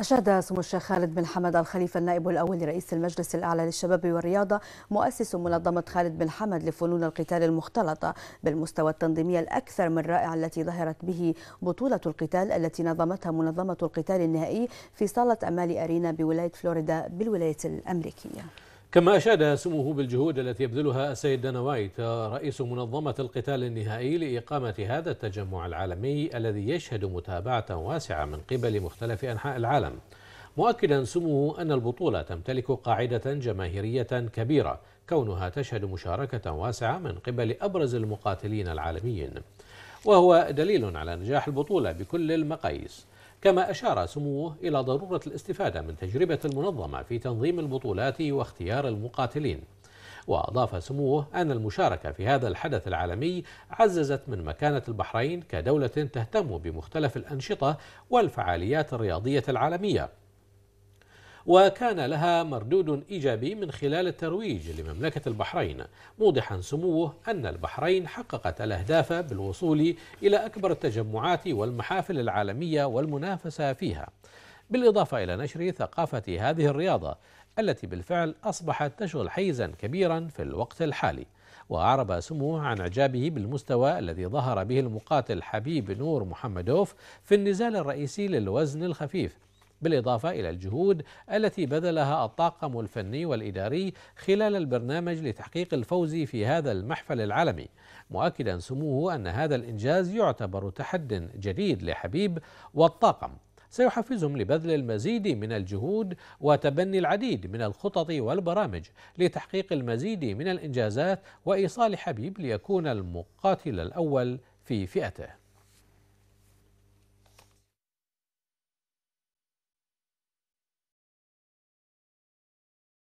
أشاد سمو الشيخ خالد بن حمد الخليفة النائب الأول لرئيس المجلس الأعلى للشباب والرياضة مؤسس منظمة خالد بن حمد لفنون القتال المختلطة بالمستوى التنظيمي الأكثر من رائع التي ظهرت به بطولة القتال التي نظمتها منظمة القتال النهائي في صالة أمال أرينا بولاية فلوريدا بالولايات الأمريكية كما أشاد سموه بالجهود التي يبذلها السيد دانا وايت رئيس منظمة القتال النهائي لإقامة هذا التجمع العالمي الذي يشهد متابعة واسعة من قبل مختلف أنحاء العالم مؤكدا سموه أن البطولة تمتلك قاعدة جماهيرية كبيرة كونها تشهد مشاركة واسعة من قبل أبرز المقاتلين العالميين وهو دليل على نجاح البطولة بكل المقاييس كما أشار سموه إلى ضرورة الاستفادة من تجربة المنظمة في تنظيم البطولات واختيار المقاتلين وأضاف سموه أن المشاركة في هذا الحدث العالمي عززت من مكانة البحرين كدولة تهتم بمختلف الأنشطة والفعاليات الرياضية العالمية وكان لها مردود إيجابي من خلال الترويج لمملكة البحرين موضحا سموه أن البحرين حققت الأهداف بالوصول إلى أكبر التجمعات والمحافل العالمية والمنافسة فيها بالإضافة إلى نشر ثقافة هذه الرياضة التي بالفعل أصبحت تشغل حيزا كبيرا في الوقت الحالي وأعرب سموه عن إعجابه بالمستوى الذي ظهر به المقاتل حبيب نور محمدوف في النزال الرئيسي للوزن الخفيف بالإضافة إلى الجهود التي بذلها الطاقم الفني والإداري خلال البرنامج لتحقيق الفوز في هذا المحفل العالمي مؤكدا سموه أن هذا الإنجاز يعتبر تحد جديد لحبيب والطاقم سيحفزهم لبذل المزيد من الجهود وتبني العديد من الخطط والبرامج لتحقيق المزيد من الإنجازات وإيصال حبيب ليكون المقاتل الأول في فئته